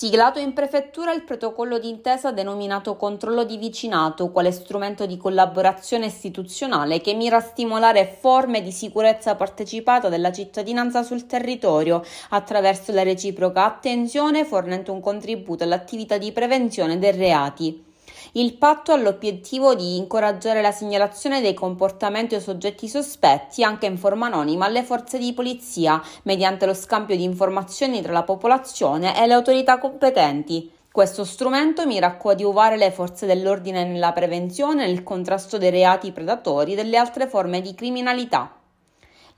Siglato in prefettura il protocollo d'intesa denominato controllo di vicinato, quale strumento di collaborazione istituzionale che mira a stimolare forme di sicurezza partecipata della cittadinanza sul territorio attraverso la reciproca attenzione fornendo un contributo all'attività di prevenzione dei reati. Il patto ha l'obiettivo di incoraggiare la segnalazione dei comportamenti o soggetti sospetti anche in forma anonima alle forze di polizia mediante lo scambio di informazioni tra la popolazione e le autorità competenti. Questo strumento mira a coadiuvare le forze dell'ordine nella prevenzione e nel contrasto dei reati predatori e delle altre forme di criminalità.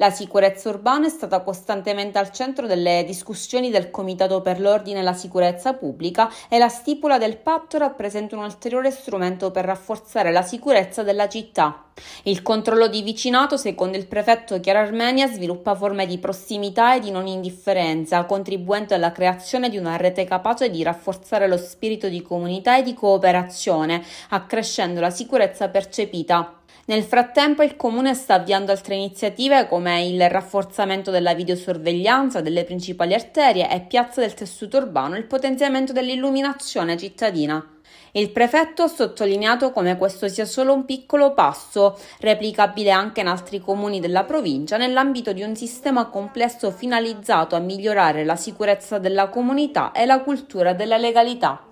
La sicurezza urbana è stata costantemente al centro delle discussioni del Comitato per l'Ordine e la Sicurezza Pubblica e la stipula del patto rappresenta un ulteriore strumento per rafforzare la sicurezza della città. Il controllo di vicinato, secondo il prefetto Chiara Armenia, sviluppa forme di prossimità e di non indifferenza, contribuendo alla creazione di una rete capace di rafforzare lo spirito di comunità e di cooperazione, accrescendo la sicurezza percepita. Nel frattempo il Comune sta avviando altre iniziative come il rafforzamento della videosorveglianza delle principali arterie e piazza del tessuto urbano e il potenziamento dell'illuminazione cittadina. Il prefetto ha sottolineato come questo sia solo un piccolo passo, replicabile anche in altri comuni della provincia, nell'ambito di un sistema complesso finalizzato a migliorare la sicurezza della comunità e la cultura della legalità.